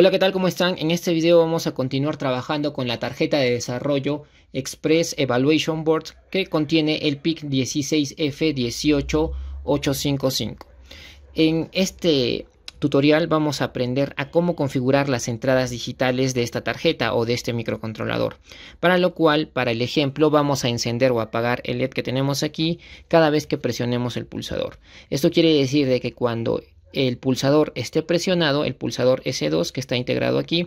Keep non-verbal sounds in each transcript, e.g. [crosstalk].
Hola, ¿qué tal? ¿Cómo están? En este video vamos a continuar trabajando con la tarjeta de desarrollo Express Evaluation Board que contiene el PIC 16F18855. En este tutorial vamos a aprender a cómo configurar las entradas digitales de esta tarjeta o de este microcontrolador. Para lo cual, para el ejemplo, vamos a encender o apagar el LED que tenemos aquí cada vez que presionemos el pulsador. Esto quiere decir de que cuando el pulsador esté presionado, el pulsador S2 que está integrado aquí,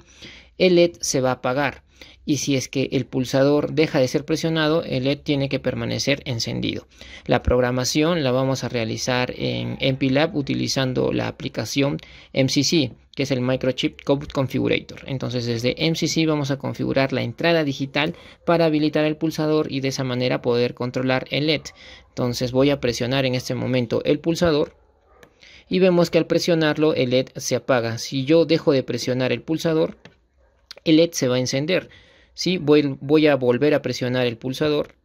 el LED se va a apagar. Y si es que el pulsador deja de ser presionado, el LED tiene que permanecer encendido. La programación la vamos a realizar en MPLAB utilizando la aplicación MCC, que es el Microchip Code Configurator. Entonces desde MCC vamos a configurar la entrada digital para habilitar el pulsador y de esa manera poder controlar el LED. Entonces voy a presionar en este momento el pulsador y vemos que al presionarlo el LED se apaga. Si yo dejo de presionar el pulsador, el LED se va a encender. Si voy, a volver a presionar el pulsador,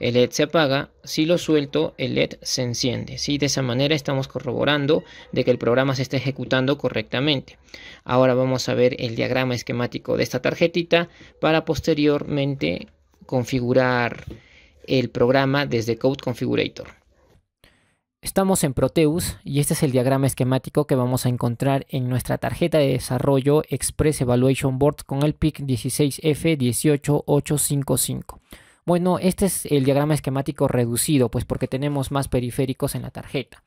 el LED se apaga, si lo suelto el LED se enciende. De esa manera estamos corroborando de que el programa se está ejecutando correctamente. Ahora vamos a ver el diagrama esquemático de esta tarjetita para posteriormente configurar el programa desde Code Configurator. Estamos en Proteus y este es el diagrama esquemático que vamos a encontrar en nuestra tarjeta de desarrollo Express Evaluation Board con el PIC 16F18855. Bueno, este es el diagrama esquemático reducido, pues porque tenemos más periféricos en la tarjeta.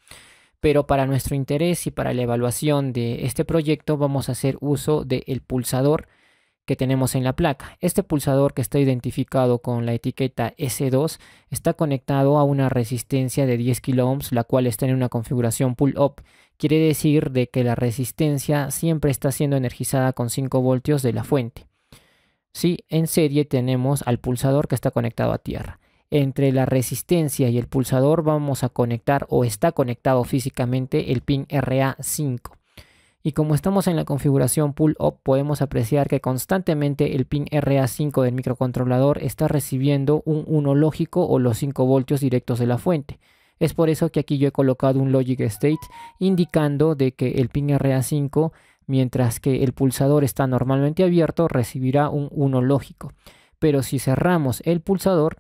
Pero para nuestro interés y para la evaluación de este proyecto vamos a hacer uso del pulsador que tenemos en la placa. Este pulsador que está identificado con la etiqueta S2 está conectado a una resistencia de 10 kilo ohms, la cual está en una configuración pull-up. Quiere decir de que la resistencia siempre está siendo energizada con 5 voltios de la fuente. si en serie tenemos al pulsador que está conectado a tierra. Entre la resistencia y el pulsador vamos a conectar o está conectado físicamente el pin RA5 y como estamos en la configuración pull-up podemos apreciar que constantemente el pin RA5 del microcontrolador está recibiendo un 1 lógico o los 5 voltios directos de la fuente. Es por eso que aquí yo he colocado un logic state indicando de que el pin RA5 mientras que el pulsador está normalmente abierto recibirá un 1 lógico. Pero si cerramos el pulsador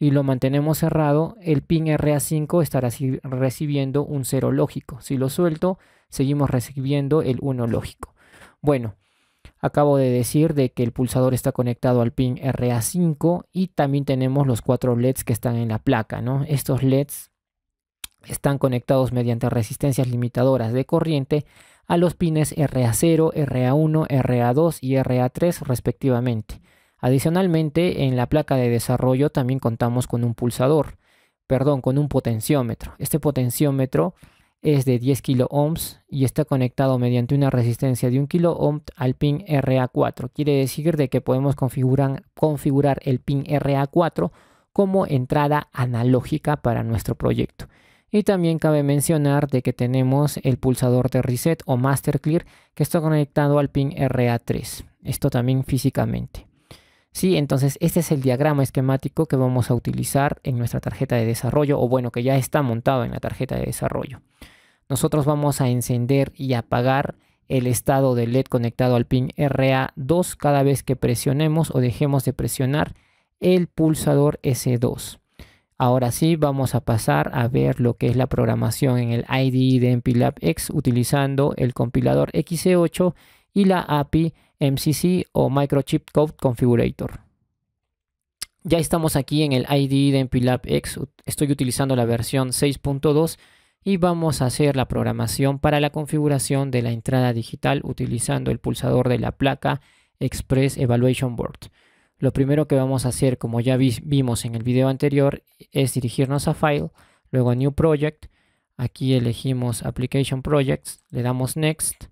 y lo mantenemos cerrado, el pin RA5 estará recibiendo un 0 lógico. Si lo suelto, seguimos recibiendo el 1 lógico. Bueno, acabo de decir de que el pulsador está conectado al pin RA5 y también tenemos los cuatro LEDs que están en la placa, ¿no? Estos LEDs están conectados mediante resistencias limitadoras de corriente a los pines RA0, RA1, RA2 y RA3 respectivamente. Adicionalmente, en la placa de desarrollo también contamos con un pulsador, perdón, con un potenciómetro. Este potenciómetro es de 10 kilo ohms y está conectado mediante una resistencia de 1 kilo ohm al pin RA4. Quiere decir de que podemos configurar, configurar el pin RA4 como entrada analógica para nuestro proyecto. Y también cabe mencionar de que tenemos el pulsador de reset o master clear que está conectado al pin RA3. Esto también físicamente. ¿sí? Entonces, este es el diagrama esquemático que vamos a utilizar en nuestra tarjeta de desarrollo, o bueno, que ya está montado en la tarjeta de desarrollo. Nosotros vamos a encender y apagar el estado de LED conectado al pin RA2 cada vez que presionemos o dejemos de presionar el pulsador S2. Ahora sí, vamos a pasar a ver lo que es la programación en el IDE de MPLAB X utilizando el compilador xc e 8 y la API MCC o Microchip Code Configurator. Ya estamos aquí en el ID de MPLAB X. Estoy utilizando la versión 6.2 y vamos a hacer la programación para la configuración de la entrada digital utilizando el pulsador de la placa Express Evaluation Board. Lo primero que vamos a hacer, como ya vimos en el video anterior, es dirigirnos a File, luego a New Project, aquí elegimos Application Projects, le damos Next,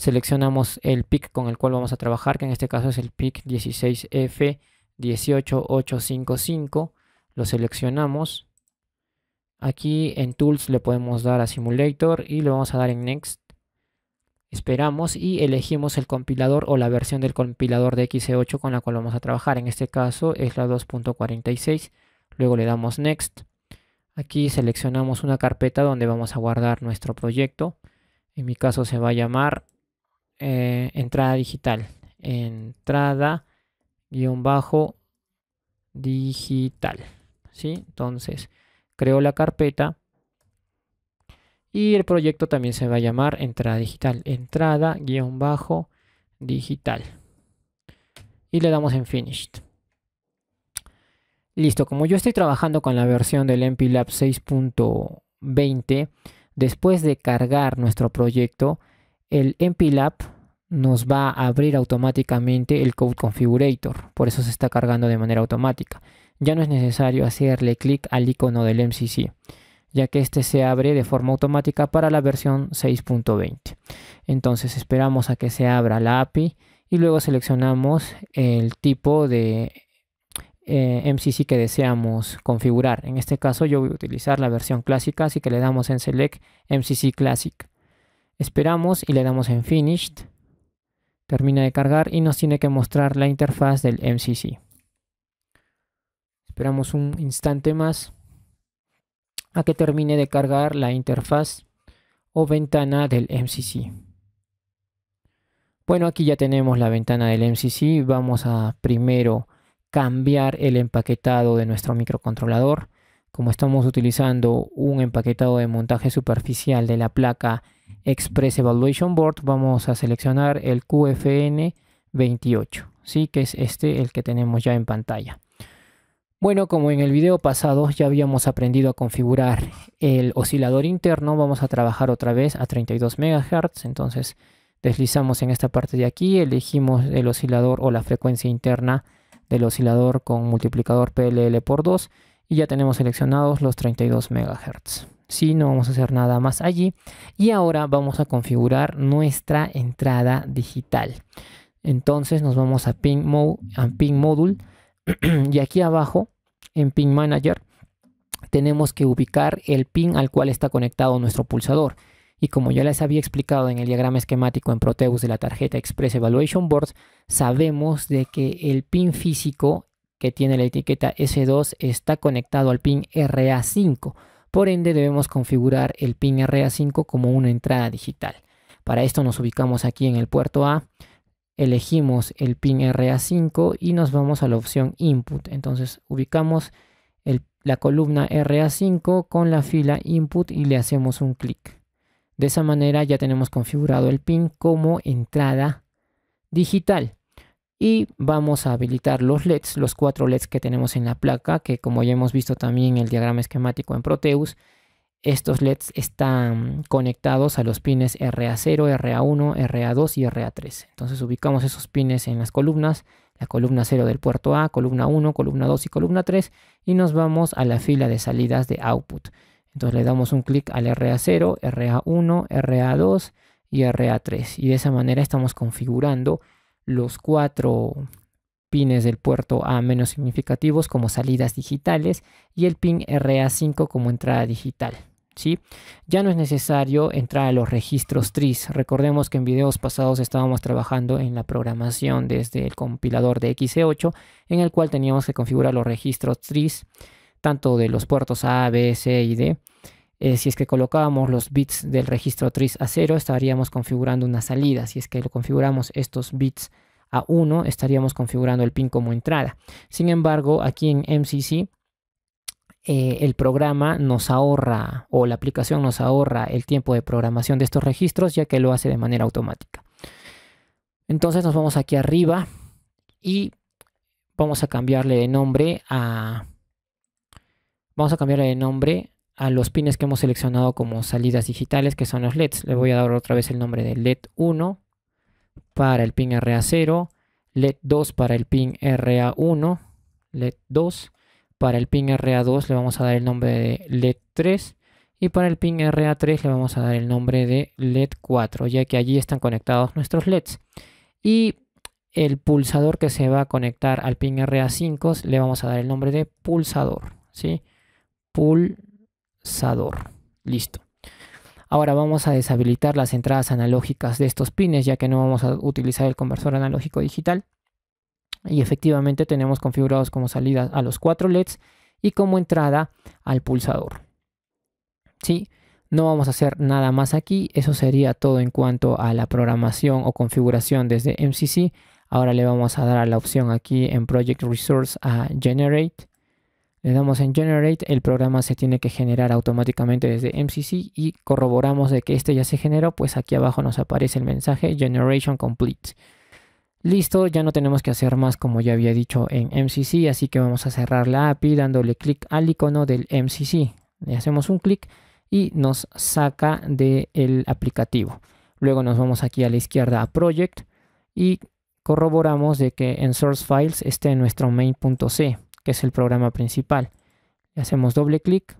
seleccionamos el pick con el cual vamos a trabajar, que en este caso es el pick 16F18855, lo seleccionamos. Aquí en Tools le podemos dar a Simulator y le vamos a dar en Next. Esperamos y elegimos el compilador o la versión del compilador de xc e 8 con la cual vamos a trabajar. En este caso es la 2.46. Luego le damos Next. Aquí seleccionamos una carpeta donde vamos a guardar nuestro proyecto. En mi caso se va a llamar eh, entrada digital. Entrada guión bajo digital. ¿sí? Entonces, creo la carpeta y el proyecto también se va a llamar entrada digital. Entrada guión bajo digital. Y le damos en Finished. Listo, como yo estoy trabajando con la versión del MPLAB 6.20, después de cargar nuestro proyecto, el MPLAB nos va a abrir automáticamente el Code Configurator, por eso se está cargando de manera automática. Ya no es necesario hacerle clic al icono del MCC, ya que este se abre de forma automática para la versión 6.20. Entonces esperamos a que se abra la API y luego seleccionamos el tipo de eh, MCC que deseamos configurar. En este caso yo voy a utilizar la versión clásica, así que le damos en Select MCC Classic. Esperamos y le damos en Finished. Termina de cargar y nos tiene que mostrar la interfaz del MCC. Esperamos un instante más a que termine de cargar la interfaz o ventana del MCC. Bueno, aquí ya tenemos la ventana del MCC. Vamos a primero cambiar el empaquetado de nuestro microcontrolador. Como estamos utilizando un empaquetado de montaje superficial de la placa Express Evaluation Board vamos a seleccionar el QFN 28, ¿sí? que es este el que tenemos ya en pantalla. Bueno, como en el video pasado ya habíamos aprendido a configurar el oscilador interno, vamos a trabajar otra vez a 32 MHz, entonces deslizamos en esta parte de aquí, elegimos el oscilador o la frecuencia interna del oscilador con multiplicador PLL por 2 y ya tenemos seleccionados los 32 MHz. Sí, no vamos a hacer nada más allí. Y ahora vamos a configurar nuestra entrada digital. Entonces nos vamos a pin Mode Module [clears throat] y aquí abajo en pin Manager tenemos que ubicar el pin al cual está conectado nuestro pulsador. Y como ya les había explicado en el diagrama esquemático en Proteus de la tarjeta Express Evaluation Board, sabemos de que el pin físico que tiene la etiqueta S2 está conectado al pin RA5. Por ende debemos configurar el pin RA5 como una entrada digital. Para esto nos ubicamos aquí en el puerto A, elegimos el pin RA5 y nos vamos a la opción Input. Entonces ubicamos la columna RA5 con la fila Input y le hacemos un clic. De esa manera ya tenemos configurado el pin como entrada digital y vamos a habilitar los LEDs, los cuatro LEDs que tenemos en la placa, que como ya hemos visto también en el diagrama esquemático en Proteus, estos LEDs están conectados a los pines RA0, RA1, RA2 y RA3. Entonces ubicamos esos pines en las columnas, la columna 0 del puerto A, columna 1, columna 2 y columna 3, y nos vamos a la fila de salidas de output. Entonces le damos un clic al RA0, RA1, RA2 y RA3. Y de esa manera estamos configurando los cuatro pines del puerto A menos significativos como salidas digitales y el pin RA5 como entrada digital. ¿Sí? Ya no es necesario entrar a los registros TRIS. Recordemos que en videos pasados estábamos trabajando en la programación desde el compilador de xc e 8 en el cual teníamos que configurar los registros TRIS, tanto de los puertos A, B, C y D, eh, si es que colocábamos los bits del registro 3 a 0, estaríamos configurando una salida. Si es que lo configuramos estos bits a 1, estaríamos configurando el pin como entrada. Sin embargo, aquí en MCC, eh, el programa nos ahorra o la aplicación nos ahorra el tiempo de programación de estos registros, ya que lo hace de manera automática. Entonces nos vamos aquí arriba y vamos a cambiarle de nombre a... Vamos a cambiarle de nombre a los pines que hemos seleccionado como salidas digitales, que son los LEDs. Le voy a dar otra vez el nombre de LED 1 para el pin RA0, LED 2 para el pin RA1, LED 2. Para el pin RA2 le vamos a dar el nombre de LED 3 y para el pin RA3 le vamos a dar el nombre de LED 4, ya que allí están conectados nuestros LEDs. Y el pulsador que se va a conectar al pin RA5 le vamos a dar el nombre de pulsador, ¿sí? Pul Listo. Ahora vamos a deshabilitar las entradas analógicas de estos pines ya que no vamos a utilizar el conversor analógico digital. Y efectivamente tenemos configurados como salida a los cuatro LEDs y como entrada al pulsador. ¿Sí? No vamos a hacer nada más aquí, eso sería todo en cuanto a la programación o configuración desde MCC. Ahora le vamos a dar a la opción aquí en Project Resource a Generate le damos en Generate, el programa se tiene que generar automáticamente desde MCC y corroboramos de que este ya se generó, pues aquí abajo nos aparece el mensaje Generation Complete. Listo, ya no tenemos que hacer más como ya había dicho en MCC, así que vamos a cerrar la API dándole clic al icono del MCC. Le hacemos un clic y nos saca del aplicativo. Luego nos vamos aquí a la izquierda a Project y corroboramos de que en Source Files esté nuestro main.c que es el programa principal. Le hacemos doble clic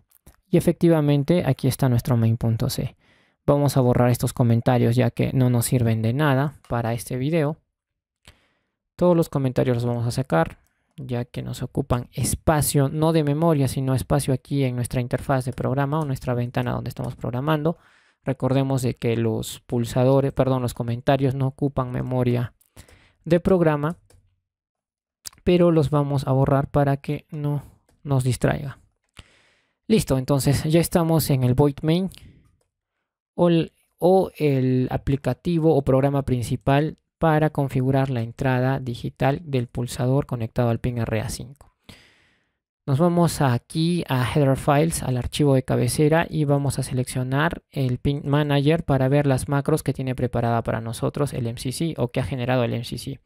y efectivamente aquí está nuestro main.c. Vamos a borrar estos comentarios ya que no nos sirven de nada para este video. Todos los comentarios los vamos a sacar ya que nos ocupan espacio, no de memoria, sino espacio aquí en nuestra interfaz de programa o nuestra ventana donde estamos programando. Recordemos de que los pulsadores, perdón, los comentarios no ocupan memoria de programa pero los vamos a borrar para que no nos distraiga. Listo, entonces ya estamos en el void main o el, o el aplicativo o programa principal para configurar la entrada digital del pulsador conectado al pin RA5. Nos vamos aquí a Header Files, al archivo de cabecera y vamos a seleccionar el Pin Manager para ver las macros que tiene preparada para nosotros el MCC o que ha generado el MCC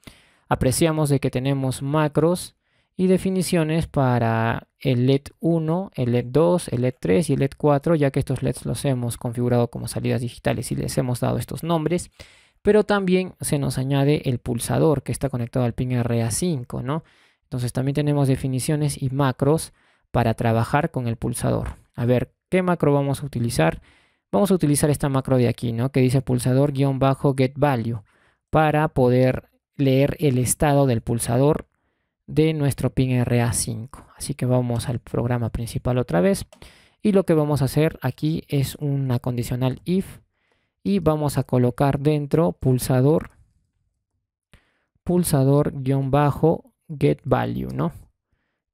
apreciamos de que tenemos macros y definiciones para el LED 1, el LED 2, el LED 3 y el LED 4, ya que estos LEDs los hemos configurado como salidas digitales y les hemos dado estos nombres. Pero también se nos añade el pulsador que está conectado al pin RA5, ¿no? Entonces también tenemos definiciones y macros para trabajar con el pulsador. A ver, ¿qué macro vamos a utilizar? Vamos a utilizar esta macro de aquí, ¿no? Que dice pulsador getvalue para poder leer el estado del pulsador de nuestro pin RA5. Así que vamos al programa principal otra vez. Y lo que vamos a hacer aquí es una condicional if. Y vamos a colocar dentro pulsador, pulsador guión bajo get value, ¿no?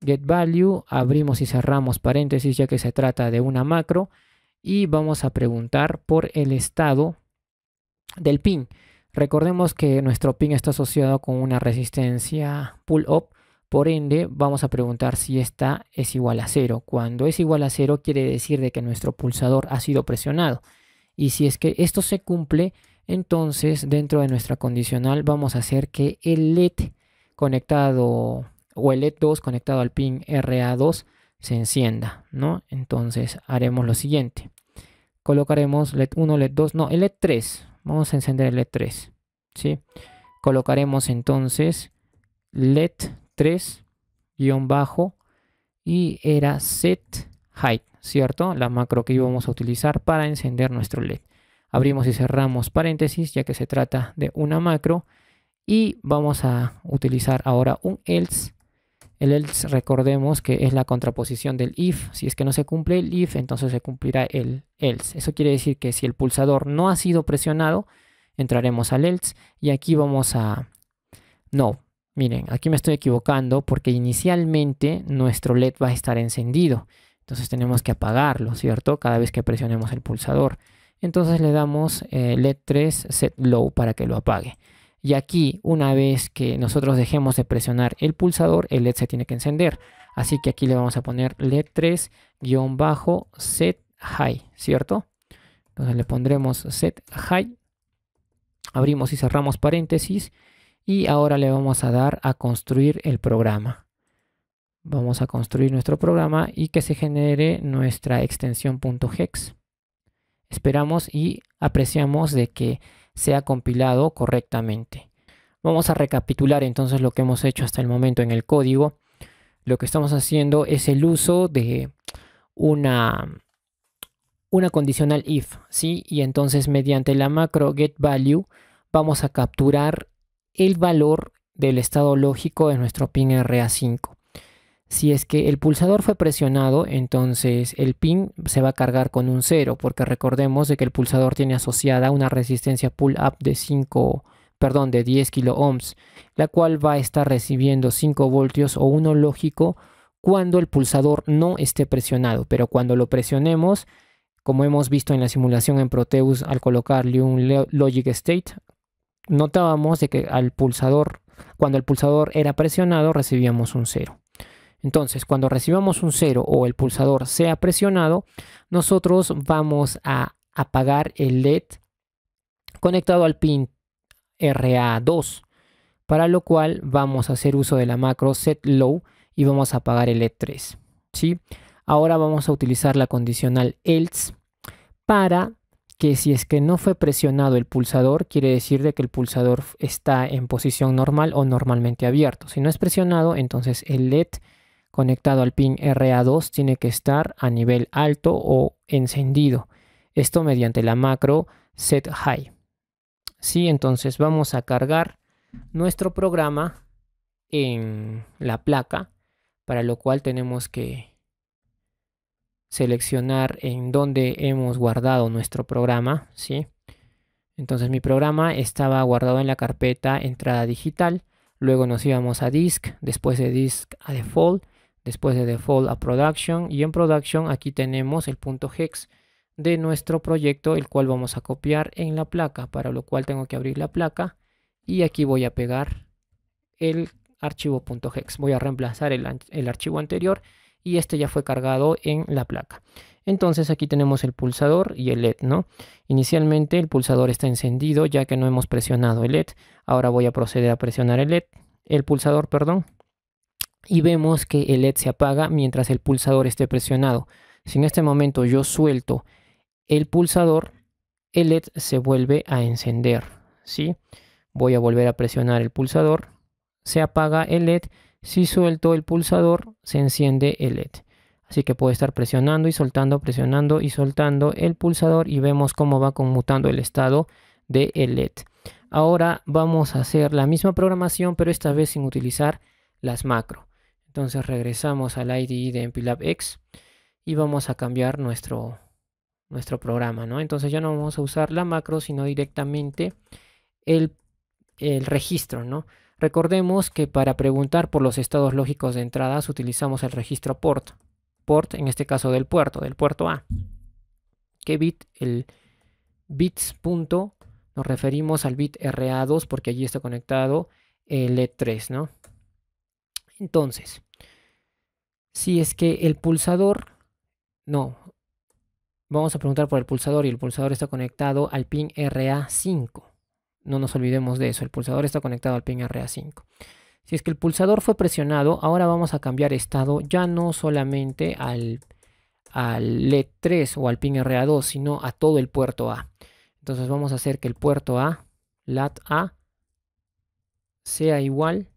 Get value, abrimos y cerramos paréntesis ya que se trata de una macro. Y vamos a preguntar por el estado del pin. Recordemos que nuestro pin está asociado con una resistencia pull-up, por ende vamos a preguntar si esta es igual a cero. Cuando es igual a cero quiere decir de que nuestro pulsador ha sido presionado. Y si es que esto se cumple, entonces dentro de nuestra condicional vamos a hacer que el LED conectado o el LED 2 conectado al pin RA2 se encienda, ¿no? Entonces haremos lo siguiente. Colocaremos LED 1, LED 2, no, LED 3, Vamos a encender el LED 3. ¿sí? Colocaremos entonces LED 3 bajo y era set height, ¿cierto? La macro que íbamos a utilizar para encender nuestro LED. Abrimos y cerramos paréntesis ya que se trata de una macro y vamos a utilizar ahora un else el else, recordemos que es la contraposición del if. Si es que no se cumple el if, entonces se cumplirá el else. Eso quiere decir que si el pulsador no ha sido presionado, entraremos al else. Y aquí vamos a... No, miren, aquí me estoy equivocando porque inicialmente nuestro LED va a estar encendido. Entonces tenemos que apagarlo, ¿cierto? Cada vez que presionemos el pulsador. Entonces le damos eh, LED 3 set low para que lo apague. Y aquí, una vez que nosotros dejemos de presionar el pulsador, el LED se tiene que encender. Así que aquí le vamos a poner LED 3-set high, ¿cierto? Entonces le pondremos set high. Abrimos y cerramos paréntesis. Y ahora le vamos a dar a construir el programa. Vamos a construir nuestro programa y que se genere nuestra extensión .hex. Esperamos y apreciamos de que sea compilado correctamente. Vamos a recapitular entonces lo que hemos hecho hasta el momento en el código. Lo que estamos haciendo es el uso de una, una condicional if, ¿sí? Y entonces mediante la macro getValue vamos a capturar el valor del estado lógico de nuestro pin RA5. Si es que el pulsador fue presionado, entonces el pin se va a cargar con un 0, porque recordemos de que el pulsador tiene asociada una resistencia pull-up de 5, perdón, de 10 kilo la cual va a estar recibiendo 5 voltios o 1 lógico cuando el pulsador no esté presionado, pero cuando lo presionemos, como hemos visto en la simulación en Proteus al colocarle un logic state, notábamos de que al pulsador, cuando el pulsador era presionado recibíamos un 0. Entonces, cuando recibamos un 0 o el pulsador sea presionado, nosotros vamos a apagar el LED conectado al pin RA2, para lo cual vamos a hacer uso de la macro SET LOW y vamos a apagar el LED 3. ¿sí? Ahora vamos a utilizar la condicional else para que si es que no fue presionado el pulsador, quiere decir de que el pulsador está en posición normal o normalmente abierto. Si no es presionado, entonces el LED conectado al pin RA2 tiene que estar a nivel alto o encendido. Esto mediante la macro set high. Sí, entonces vamos a cargar nuestro programa en la placa, para lo cual tenemos que seleccionar en donde hemos guardado nuestro programa, ¿sí? Entonces mi programa estaba guardado en la carpeta entrada digital, luego nos íbamos a disk, después de disk a default, después de default a production y en production aquí tenemos el punto hex de nuestro proyecto el cual vamos a copiar en la placa para lo cual tengo que abrir la placa y aquí voy a pegar el archivo .hex voy a reemplazar el, el archivo anterior y este ya fue cargado en la placa entonces aquí tenemos el pulsador y el LED, ¿no? Inicialmente el pulsador está encendido ya que no hemos presionado el LED. Ahora voy a proceder a presionar el LED, el pulsador, perdón y vemos que el LED se apaga mientras el pulsador esté presionado. Si en este momento yo suelto el pulsador, el LED se vuelve a encender. ¿sí? Voy a volver a presionar el pulsador, se apaga el LED. Si suelto el pulsador, se enciende el LED. Así que puedo estar presionando y soltando, presionando y soltando el pulsador y vemos cómo va conmutando el estado del LED. Ahora vamos a hacer la misma programación, pero esta vez sin utilizar las macros entonces regresamos al ID de MPLAB X y vamos a cambiar nuestro, nuestro programa, ¿no? Entonces ya no vamos a usar la macro, sino directamente el, registro, ¿no? Recordemos que para preguntar por los estados lógicos de entradas utilizamos el registro port. Port, en este caso del puerto, del puerto A. ¿Qué bit? El bits nos referimos al bit RA2 porque allí está conectado el e 3 ¿no? Entonces, si es que el pulsador, no, vamos a preguntar por el pulsador y el pulsador está conectado al pin RA5. No nos olvidemos de eso, el pulsador está conectado al pin RA5. Si es que el pulsador fue presionado, ahora vamos a cambiar estado ya no solamente al, LED 3 o al pin RA2, sino a todo el puerto A. Entonces vamos a hacer que el puerto A, LAT A, sea igual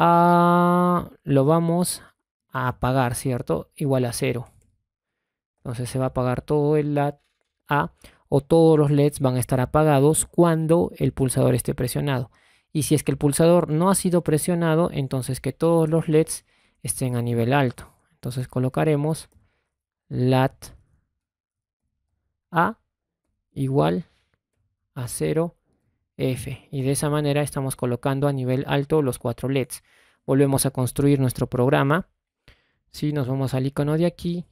Ah, lo vamos a apagar, ¿cierto? Igual a cero. Entonces se va a apagar todo el LAT A o todos los LEDs van a estar apagados cuando el pulsador esté presionado. Y si es que el pulsador no ha sido presionado, entonces que todos los LEDs estén a nivel alto. Entonces colocaremos lat a igual a 0 y de esa manera estamos colocando a nivel alto los cuatro LEDs. Volvemos a construir nuestro programa. Si nos vamos al icono de aquí,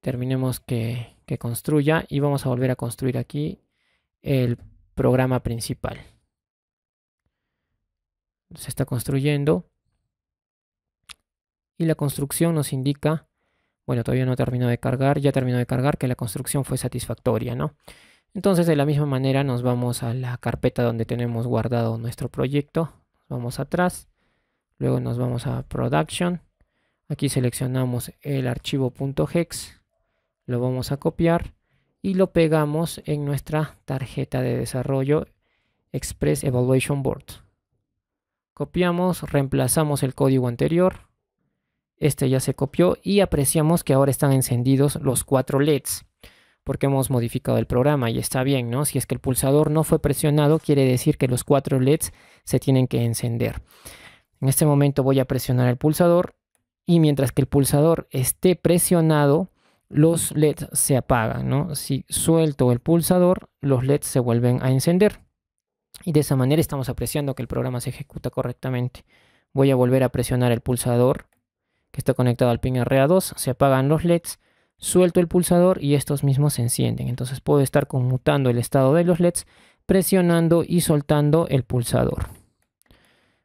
terminemos que, que construya y vamos a volver a construir aquí el programa principal. Se está construyendo y la construcción nos indica, bueno, todavía no terminó de cargar, ya terminó de cargar que la construcción fue satisfactoria, ¿no? Entonces de la misma manera nos vamos a la carpeta donde tenemos guardado nuestro proyecto. Vamos atrás. Luego nos vamos a Production. Aquí seleccionamos el archivo .hex. Lo vamos a copiar y lo pegamos en nuestra tarjeta de desarrollo Express Evaluation Board. Copiamos, reemplazamos el código anterior. Este ya se copió y apreciamos que ahora están encendidos los cuatro LEDs porque hemos modificado el programa y está bien, ¿no? Si es que el pulsador no fue presionado, quiere decir que los cuatro LEDs se tienen que encender. En este momento voy a presionar el pulsador y mientras que el pulsador esté presionado, los LEDs se apagan, ¿no? Si suelto el pulsador, los LEDs se vuelven a encender. Y de esa manera estamos apreciando que el programa se ejecuta correctamente. Voy a volver a presionar el pulsador que está conectado al pin RA2, se apagan los LEDs suelto el pulsador y estos mismos se encienden. Entonces puedo estar conmutando el estado de los LEDs presionando y soltando el pulsador.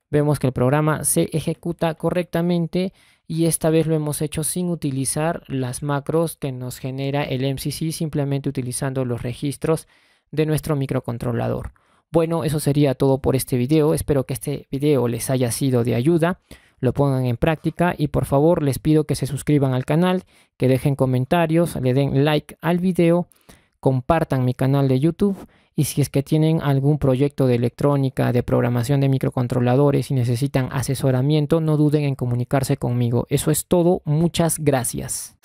Vemos que el programa se ejecuta correctamente y esta vez lo hemos hecho sin utilizar las macros que nos genera el MCC, simplemente utilizando los registros de nuestro microcontrolador. Bueno, eso sería todo por este video. Espero que este video les haya sido de ayuda lo pongan en práctica y por favor les pido que se suscriban al canal, que dejen comentarios, le den like al video, compartan mi canal de YouTube y si es que tienen algún proyecto de electrónica, de programación de microcontroladores y necesitan asesoramiento, no duden en comunicarse conmigo. Eso es todo, muchas gracias.